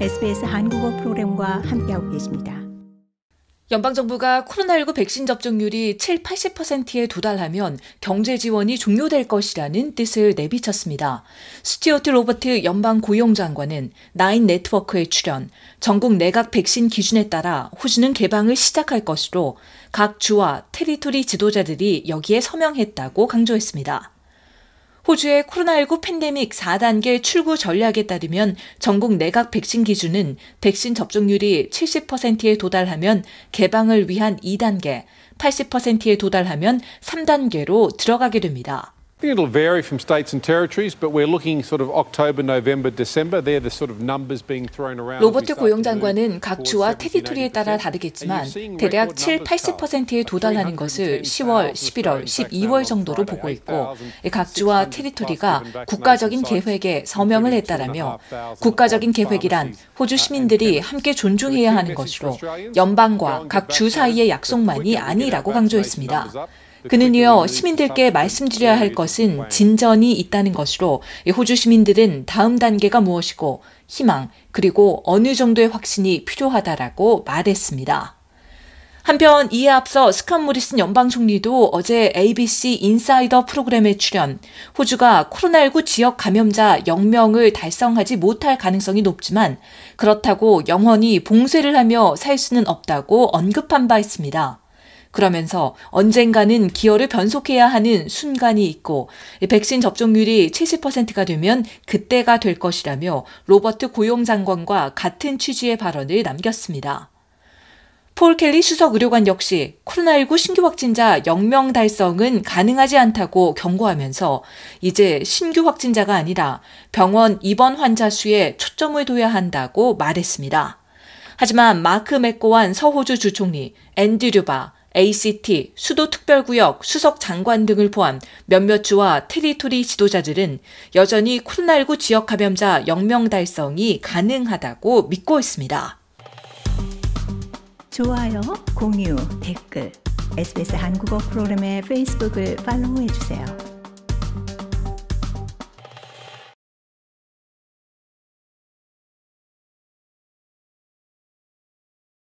SBS 한국어 프로그램과 함께하고 계십니다. 연방정부가 코로나19 백신 접종률이 7, 80%에 도달하면 경제 지원이 종료될 것이라는 뜻을 내비쳤습니다. 스티어트 로버트 연방 고용장관은 나인 네트워크에 출연, 전국 내각 백신 기준에 따라 호주는 개방을 시작할 것으로 각 주와 테리토리 지도자들이 여기에 서명했다고 강조했습니다. 호주의 코로나19 팬데믹 4단계 출구 전략에 따르면 전국 내각 백신 기준은 백신 접종률이 70%에 도달하면 개방을 위한 2단계, 80%에 도달하면 3단계로 들어가게 됩니다. I think it'll vary from states and territories, but we're looking sort of October, November, December. They're the sort of numbers being thrown around. 로버트 고용 장관은 각 주와 테리토리에 따라 다르겠지만 대략 7, 80%에 도달하는 것을 10월, 11월, 12월 정도로 보고 있고 각 주와 테리토리가 국가적인 계획에 서명을 했다라며 국가적인 계획이란 호주 시민들이 함께 존중해야 하는 것으로 연방과 각 주 사이의 약속만이 아니라고 강조했습니다. 그는 이어 시민들께 말씀드려야 할 것은 진전이 있다는 것으로 호주 시민들은 다음 단계가 무엇이고 희망 그리고 어느 정도의 확신이 필요하다라고 말했습니다. 한편 이에 앞서 스칸 모리슨 연방 총리도 어제 ABC 인사이더 프로그램에 출연, 호주가 코로나19 지역 감염자 0명을 달성하지 못할 가능성이 높지만 그렇다고 영원히 봉쇄를 하며 살 수는 없다고 언급한 바 있습니다. 그러면서 언젠가는 기어를 변속해야 하는 순간이 있고 백신 접종률이 70%가 되면 그때가 될 것이라며 로버트 고용 장관과 같은 취지의 발언을 남겼습니다. 폴 켈리 수석 의료관 역시 코로나19 신규 확진자 0명 달성은 가능하지 않다고 경고하면서 이제 신규 확진자가 아니라 병원 입원 환자 수에 초점을 둬야 한다고 말했습니다. 하지만 마크 맥고완 서호주 주총리, 앤드류 바, ACT, 수도특별구역, 수석장관 등을 포함 몇몇 주와 테리토리 지도자들은 여전히 코로나19 지역 감염자 0명 달성이 가능하다고 믿고 있습니다. 좋아요, 공유, 댓글, SBS 한국어 프로그램의 페이스북을 팔로우해주세요.